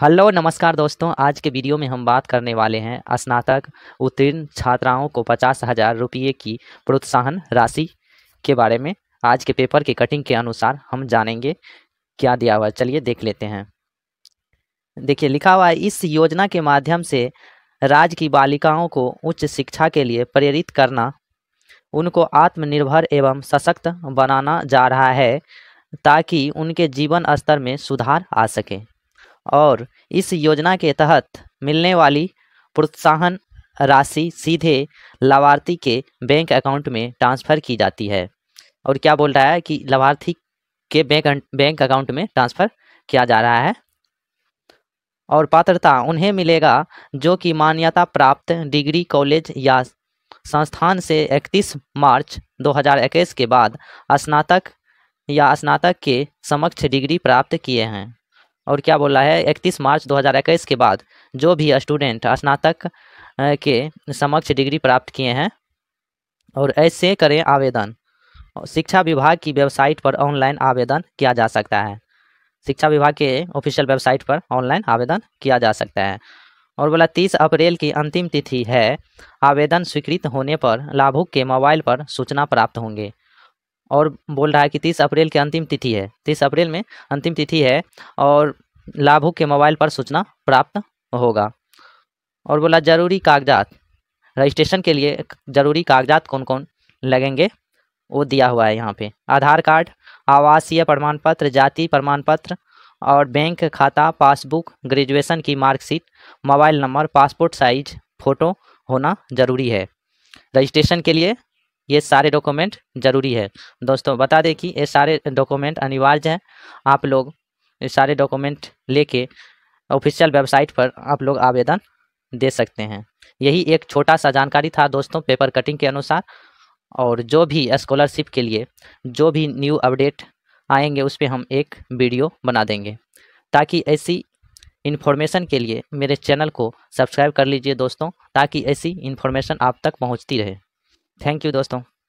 hello नमस्कार दोस्तों आज के वीडियो में हम बात करने वाले हैं स्नातक उत्तीर्ण छात्राओं को पचास हज़ार रुपये की प्रोत्साहन राशि के बारे में आज के पेपर की कटिंग के अनुसार हम जानेंगे क्या दिया हुआ है चलिए देख लेते हैं देखिए लिखा हुआ है इस योजना के माध्यम से राज्य की बालिकाओं को उच्च शिक्षा के लिए प्रेरित करना उनको आत्मनिर्भर एवं सशक्त बनाना जा रहा है ताकि उनके जीवन स्तर में सुधार आ सके और इस योजना के तहत मिलने वाली प्रोत्साहन राशि सीधे लाभार्थी के बैंक अकाउंट में ट्रांसफ़र की जाती है और क्या बोल रहा है कि लाभार्थी के बैंक अं-, बैंक अकाउंट में ट्रांसफ़र किया जा रहा है और पात्रता उन्हें मिलेगा जो कि मान्यता प्राप्त डिग्री कॉलेज या संस्थान से 31 मार्च 2021 के बाद स्नातक या स्नातक के समक्ष डिग्री प्राप्त किए हैं और क्या बोला है इकतीस मार्च 2021 के बाद जो भी स्टूडेंट स्नातक के समक्ष डिग्री प्राप्त किए हैं और ऐसे करें आवेदन शिक्षा विभाग की वेबसाइट पर ऑनलाइन आवेदन किया जा सकता है शिक्षा विभाग के ऑफिशियल वेबसाइट पर ऑनलाइन आवेदन किया जा सकता है और बोला तीस अप्रैल की अंतिम तिथि है आवेदन स्वीकृत होने पर लाभुक के मोबाइल पर सूचना प्राप्त होंगे और बोल रहा है कि तीस अप्रैल की अंतिम तिथि है तीस अप्रैल में अंतिम तिथि है और लाभुक के मोबाइल पर सूचना प्राप्त होगा और बोला ज़रूरी कागजात रजिस्ट्रेशन के लिए ज़रूरी कागजात कौन कौन लगेंगे वो दिया हुआ है यहाँ पे आधार कार्ड आवासीय प्रमाण पत्र जाति प्रमाण पत्र और बैंक खाता पासबुक ग्रेजुएशन की marksheet mobile number passport size photo होना ज़रूरी है रजिस्ट्रेशन के लिए ये सारे डॉक्यूमेंट जरूरी है दोस्तों बता दें कि ये सारे डॉक्यूमेंट अनिवार्य हैं आप लोग ये सारे डॉक्यूमेंट लेके ऑफिशियल वेबसाइट पर आप लोग आवेदन दे सकते हैं यही एक छोटा सा जानकारी था दोस्तों पेपर कटिंग के अनुसार और जो भी स्कॉलरशिप के लिए जो भी न्यू अपडेट आएंगे उस पर हम एक वीडियो बना देंगे ताकि ऐसी इन्फॉर्मेशन के लिए मेरे चैनल को सब्सक्राइब कर लीजिए दोस्तों ताकि ऐसी इन्फॉर्मेशन आप तक पहुंचती रहे थैंक यू दोस्तों